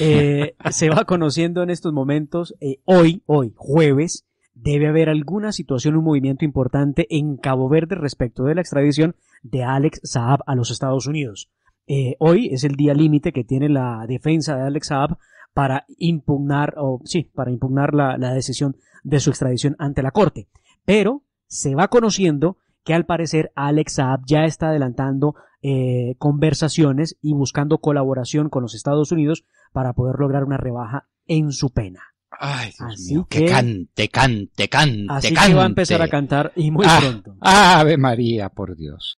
Eh, se va conociendo en estos momentos, eh, hoy, hoy, jueves, debe haber alguna situación, un movimiento importante en Cabo Verde respecto de la extradición de Alex Saab a los Estados Unidos. Eh, hoy es el día límite que tiene la defensa de Alex Saab para impugnar, o sí, para impugnar la, la decisión de su extradición ante la Corte. Pero se va conociendo que al parecer Alex Saab ya está adelantando eh, conversaciones y buscando colaboración con los Estados Unidos para poder lograr una rebaja en su pena. Ay, Dios mío, que, cante, cante, cante, así cante. va a empezar a cantar y muy ah, pronto. Ah, Ave María, por Dios.